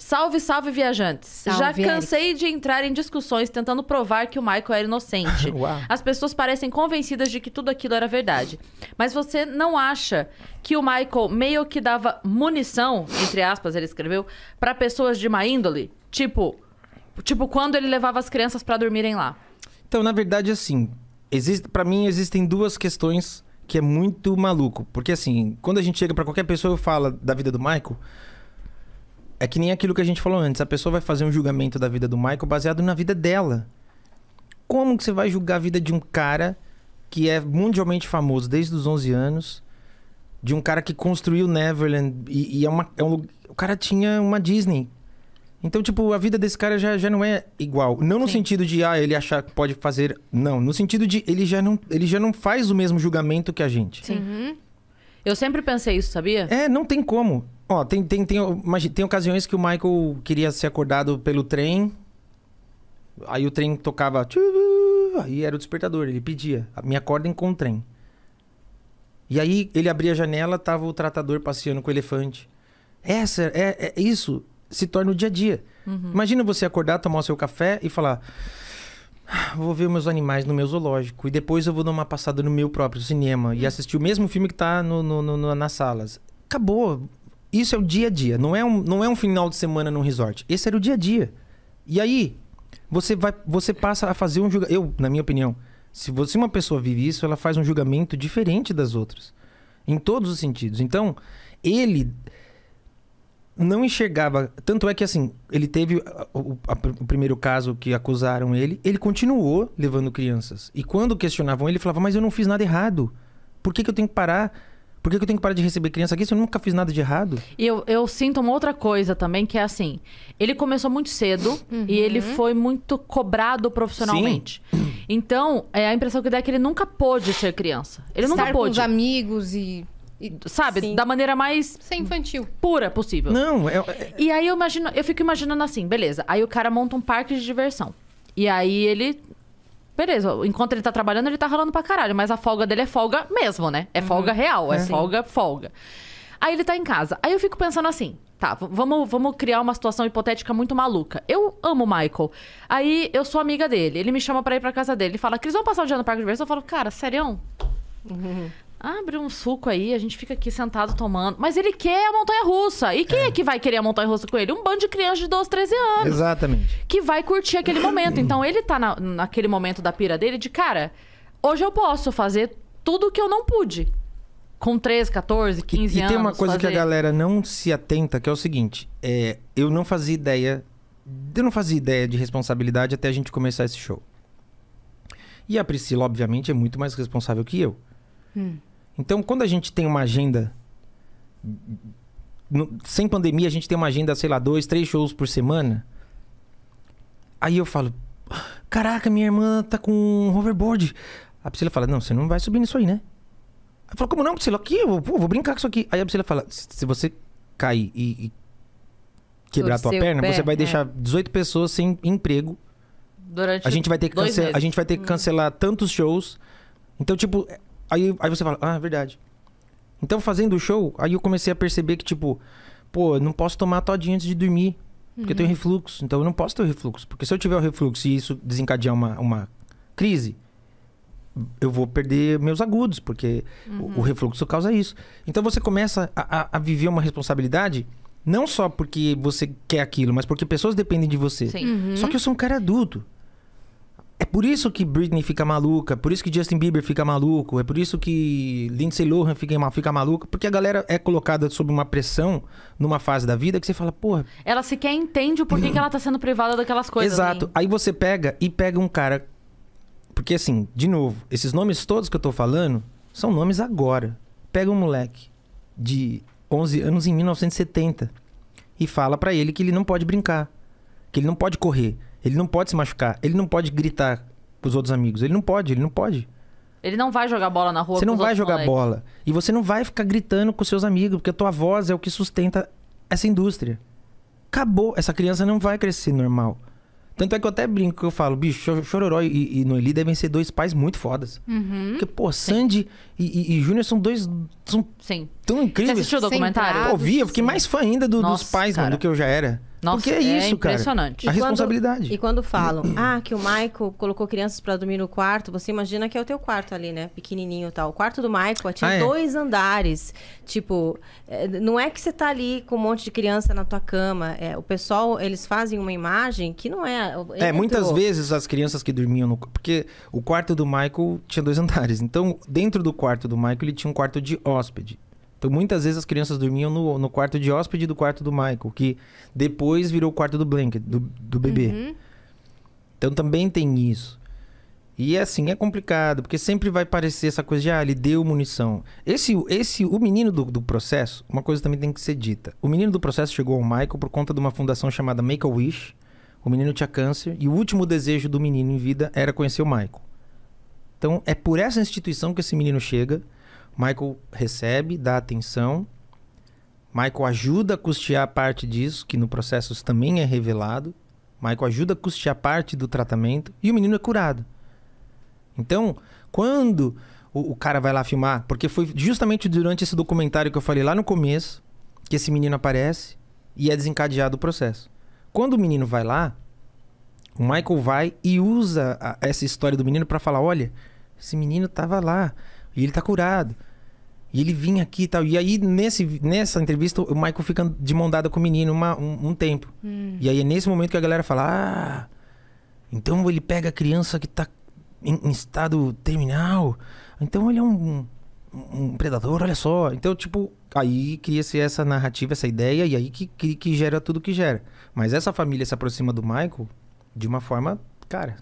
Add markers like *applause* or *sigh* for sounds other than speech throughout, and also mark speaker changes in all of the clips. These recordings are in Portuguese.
Speaker 1: Salve, salve, viajantes. Salve, Já cansei Eric. de entrar em discussões tentando provar que o Michael era inocente. *laughs* As pessoas parecem convencidas de que tudo aquilo era verdade. Mas você não acha que o Michael meio que dava munição, entre aspas, ele escreveu, para pessoas de má índole? Tipo, tipo quando ele levava as crianças para dormirem lá.
Speaker 2: Então, na verdade, assim, existe, para mim existem duas questões que é muito maluco, porque assim, quando a gente chega para qualquer pessoa e fala da vida do Michael, é que nem aquilo que a gente falou antes. A pessoa vai fazer um julgamento da vida do Michael baseado na vida dela. Como que você vai julgar a vida de um cara que é mundialmente famoso desde os 11 anos, de um cara que construiu Neverland e, e é, uma, é um, o cara tinha uma Disney. Então, tipo, a vida desse cara já, já não é igual. Não no Sim. sentido de, ah, ele achar que pode fazer. Não, no sentido de ele já não, ele já não faz o mesmo julgamento que a gente. Sim.
Speaker 1: Uhum. Eu sempre pensei isso, sabia?
Speaker 2: É, não tem como. Ó, tem, tem, tem, tem ocasiões que o Michael queria ser acordado pelo trem. Aí o trem tocava. Aí era o despertador, ele pedia. Me acordem com o trem. E aí ele abria a janela, tava o tratador passeando com o elefante. Essa, é, é isso se torna o dia a dia. Uhum. Imagina você acordar, tomar o seu café e falar: vou ver meus animais no meu zoológico e depois eu vou dar uma passada no meu próprio cinema uhum. e assistir o mesmo filme que tá no, no, no, nas salas. Acabou. Isso é o dia a dia. Não é um, não é um final de semana num resort. Esse era o dia a dia. E aí, você, vai, você passa a fazer um julgamento. Eu, na minha opinião, se você uma pessoa vive isso, ela faz um julgamento diferente das outras. Em todos os sentidos. Então, ele não enxergava. Tanto é que, assim, ele teve o, a, o, primeiro caso que acusaram ele, ele continuou levando crianças. E quando questionavam ele, ele falava: Mas eu não fiz nada errado. Por que, que eu tenho que parar? Por que, que eu tenho que parar de receber criança aqui se eu nunca fiz nada de errado?
Speaker 1: E eu, eu sinto uma outra coisa também, que é assim: ele começou muito cedo uhum. e ele uhum. foi muito cobrado profissionalmente. Sim. Então, é a impressão que dá é que ele nunca pôde ser criança. Ele Estar nunca pôde. Com os
Speaker 2: amigos e.
Speaker 1: e sabe? Sim. Da maneira mais. Ser infantil. Pura possível. Não, é, é, E aí eu imagino, eu fico imaginando assim, beleza. Aí o cara monta um parque de diversão. E aí ele beleza, enquanto ele tá trabalhando, ele tá ralando pra caralho, mas a folga dele é folga mesmo, né? É uhum. folga uhum. real, é, é folga, folga. Aí ele tá em casa. Aí eu fico pensando assim, tá, vamos, vamos criar uma situação hipotética muito maluca. Eu amo o Michael. Aí eu sou amiga dele, ele me chama pra ir pra casa dele, ele fala, Cris, vamos passar o dia no parque de Versão? Eu falo, cara, sério? Uhum. Abre um suco aí, a gente fica aqui sentado tomando. Mas ele quer a montanha russa. E quem é, é que vai querer a montanha russa com ele? Um bando de crianças de 12, 13 anos.
Speaker 2: Exatamente.
Speaker 1: Que vai curtir aquele momento. *clears throat* Então ele tá na, naquele momento da pira dele de, cara, hoje eu posso fazer tudo o que eu não pude. Com 13, 14, 15 e, anos. E tem uma coisa fazer... que a
Speaker 2: galera não se atenta, que é o seguinte: é, eu não fazia ideia. Eu não fazia ideia de responsabilidade até a gente começar esse show. E a Priscila, obviamente, é muito mais responsável que eu. Hum. Então, quando a gente tem uma agenda. No, sem pandemia, a gente tem uma agenda, sei lá, dois, três shows por semana. Aí eu falo: Caraca, minha irmã tá com um hoverboard. A Priscila fala: Não, você não vai subir nisso aí, né? Eu falo: Como não, Priscila? Aqui, eu vou, vou brincar com isso aqui. Aí a Priscila fala: Se você cair e, e quebrar a tua perna, pé, você vai é. deixar 18 pessoas sem emprego.
Speaker 1: Durante a gente vai ter que cancelar, a gente vai ter que uhum.
Speaker 2: cancelar tantos shows. Então, tipo, Aí, aí você fala, ah, é verdade. Então, fazendo o show, aí eu comecei a perceber que, tipo, pô, eu não posso tomar todinha antes de dormir. Porque uhum. eu tenho uhum. refluxo. Então, eu não posso ter refluxo. Porque se eu tiver o refluxo e isso desencadear uma, uma crise, eu vou perder meus agudos, porque uhum. o, o, uhum. refluxo causa isso. Então, você começa a, a, a, viver uma responsabilidade. Não só porque você quer aquilo, mas porque pessoas dependem de você. Uhum. Só que eu sou um cara adulto por isso que Britney fica maluca, por isso que Justin Bieber fica maluco, é por isso que Lindsay Lohan fica, fica maluca, porque a galera é colocada sob uma pressão numa fase da vida que você fala, porra.
Speaker 1: Ela sequer entende o porquê que ela tá sendo privada daquelas coisas. Exato. Né?
Speaker 2: Aí você pega e pega um cara. Porque assim, de novo, esses nomes todos que eu tô falando são nomes agora. Pega um moleque de 11 anos em 1970 e fala para ele que ele não pode brincar, que ele não pode correr, ele não pode se machucar, ele não pode gritar pros outros amigos. Ele não pode, ele não pode.
Speaker 1: Ele não vai jogar bola na rua. Você não vai jogar moleque.
Speaker 2: bola. E você não vai ficar gritando com seus amigos, porque a tua voz é o que sustenta essa indústria. Acabou. Essa criança não vai crescer normal. Tanto é que eu até brinco que eu falo, bicho, Chororó e, e Noeli devem ser dois pais muito fodas. Uhum. Porque, pô, Sandy e, e, e, Júnior são dois. São Sim. tão incríveis. Você assistiu o documentário? Pô, vi, eu fiquei mais fã ainda do, Nossa, dos pais, mano, do que eu já era. Nossa, Porque é, é isso, é impressionante. cara. A e responsabilidade.
Speaker 1: Quando, e quando falam, ah, que o Michael colocou crianças para dormir
Speaker 2: no quarto, você imagina que é o teu quarto ali, né? Pequenininho e tal. O quarto do Michael ah, tinha ah, é? dois andares. Tipo, é, não é que você tá ali com um monte de criança na tua cama. É, o pessoal, eles fazem uma imagem que não é... É, é muitas vezes as crianças que dormiam no... Porque o quarto do Michael tinha dois andares. Então, dentro do quarto do Michael, ele tinha um quarto de hóspede. Então, muitas vezes as crianças dormiam no, no quarto de hóspede do quarto do Michael, que depois virou o quarto do blanket, do, do bebê. Uhum. Então, também tem isso. E assim, é complicado, porque sempre vai parecer essa coisa de, ah, ele deu munição. Esse, esse o menino do, do processo, uma coisa também tem que ser dita. O menino do processo chegou ao Michael por conta de uma fundação chamada Make-A-Wish. O menino tinha câncer e o último desejo do menino em vida era conhecer o Michael. Então, é por essa instituição que esse menino chega Michael recebe, dá atenção. Michael ajuda a custear parte disso, que no processo também é revelado. Michael ajuda a custear parte do tratamento e o menino é curado. Então, quando o, o, cara vai lá filmar, porque foi justamente durante esse documentário que eu falei lá no começo que esse menino aparece e é desencadeado o processo. Quando o menino vai lá, o Michael vai e usa a, essa história do menino para falar: olha, esse menino tava lá e ele tá curado. E ele vinha aqui e tal. E aí, nesse, nessa entrevista, o Michael fica de mão dada com o menino uma, um, um, tempo. Hum. E aí é nesse momento que a galera fala: Ah, então ele pega a criança que tá em, em estado terminal. Então ele é um, um, um, predador, olha só. Então, tipo, aí cria-se essa narrativa, essa ideia, e aí que, que, que gera tudo que gera. Mas essa família se aproxima do Michael de uma forma, cara,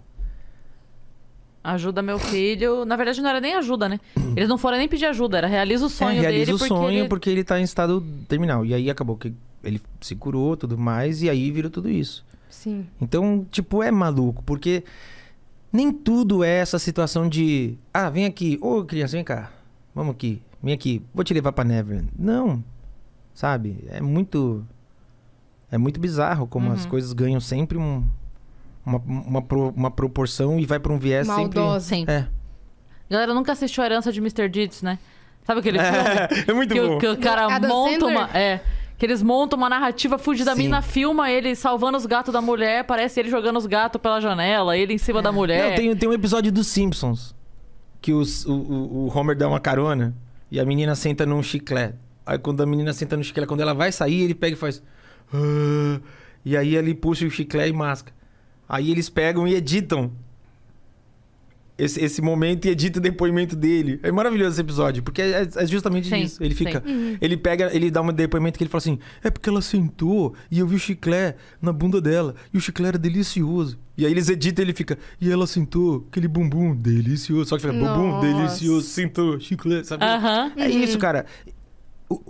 Speaker 1: Ajuda meu filho. Na verdade, não era nem ajuda, né? Eles não foram nem pedir ajuda, era realiza o sonho é, realiza dele. Realiza o sonho ele... porque
Speaker 2: ele tá em estado terminal. E aí acabou que ele se curou tudo mais, e aí virou tudo isso. Sim. Então, tipo, é maluco, porque nem tudo é essa situação de. Ah, vem aqui. Ô, criança, vem cá. Vamos aqui. Vem aqui. Vou te levar pra Neverland. Não. Sabe? É muito. É muito bizarro como uhum. as coisas ganham sempre um, uma, uma, pro, uma proporção e vai pra um viés Maldoso. sempre. É.
Speaker 1: Galera, nunca assistiu a herança de Mr. Deeds, né? Sabe aquele *laughs* é, filme?
Speaker 2: É, é muito que, bom. Que o cara Adam monta Sandler? uma.
Speaker 1: É. Que eles montam uma narrativa fugida da mina, filma ele salvando os gatos da mulher, parece ele jogando os gatos pela janela, ele em cima é. da mulher. Não, tem,
Speaker 2: tem um episódio dos Simpsons que os, o, o Homer dá uma carona e a menina senta num chiclete. Aí quando a menina senta no chiclete, quando ela vai sair, ele pega e faz. Ah", e aí ele puxa o chiclete e masca. Aí eles pegam e editam esse, esse momento e edita o depoimento dele. É maravilhoso esse episódio, porque é, é justamente sim, isso. Ele fica. Sim. Uhum. Ele pega, ele dá um depoimento que ele fala assim: é porque ela sentou e eu vi o chiclé na bunda dela. E o chiclé era delicioso. E aí eles editam e ele fica, e ela sentou aquele bumbum delicioso. Só que fica, Nossa. bumbum delicioso, sentou, chiclete, sabe? Uh -huh. É isso, uhum. cara.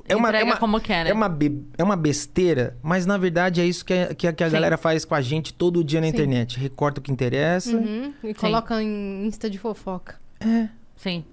Speaker 2: É uma, é uma, como quer, né? É uma, be, é uma besteira, mas na verdade é isso que, é, que, é, a, galera faz com a gente todo dia na Sim. internet. Recorta o que interessa.
Speaker 1: Uhum. E Sim. coloca em Insta de fofoca. É. Sim.